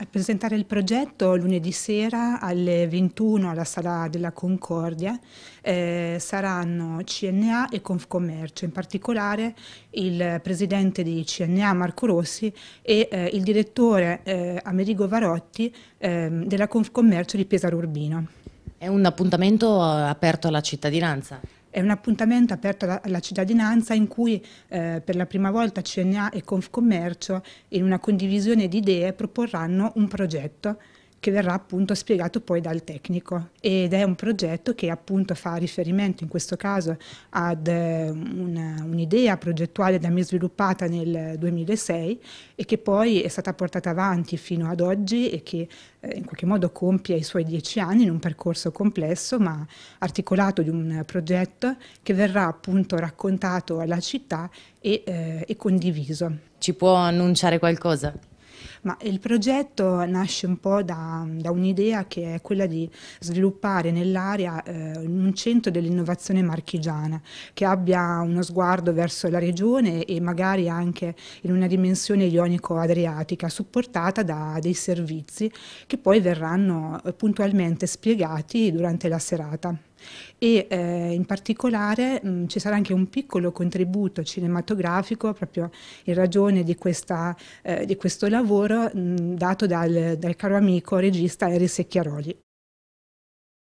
a presentare il progetto lunedì sera alle 21 alla Sala della Concordia eh, saranno CNA e Confcommercio, in particolare il presidente di CNA Marco Rossi e eh, il direttore eh, Amerigo Varotti ehm, della Confcommercio di Pesaro Urbino. È un appuntamento eh, aperto alla cittadinanza? È un appuntamento aperto alla cittadinanza in cui eh, per la prima volta CNA e Confcommercio in una condivisione di idee proporranno un progetto che verrà appunto spiegato poi dal tecnico ed è un progetto che appunto fa riferimento in questo caso ad eh, una, un'idea progettuale da me sviluppata nel 2006 e che poi è stata portata avanti fino ad oggi e che eh, in qualche modo compie i suoi dieci anni in un percorso complesso ma articolato di un progetto che verrà appunto raccontato alla città e, eh, e condiviso. Ci può annunciare qualcosa? Ma il progetto nasce un po' da, da un'idea che è quella di sviluppare nell'area eh, un centro dell'innovazione marchigiana che abbia uno sguardo verso la regione e magari anche in una dimensione ionico-adriatica supportata da dei servizi che poi verranno eh, puntualmente spiegati durante la serata e eh, in particolare mh, mm, ci sarà anche un piccolo contributo cinematografico proprio in ragione di, questa, eh, di questo lavoro mh, mm, dato dal, dal, caro amico regista Eri Secchiaroli.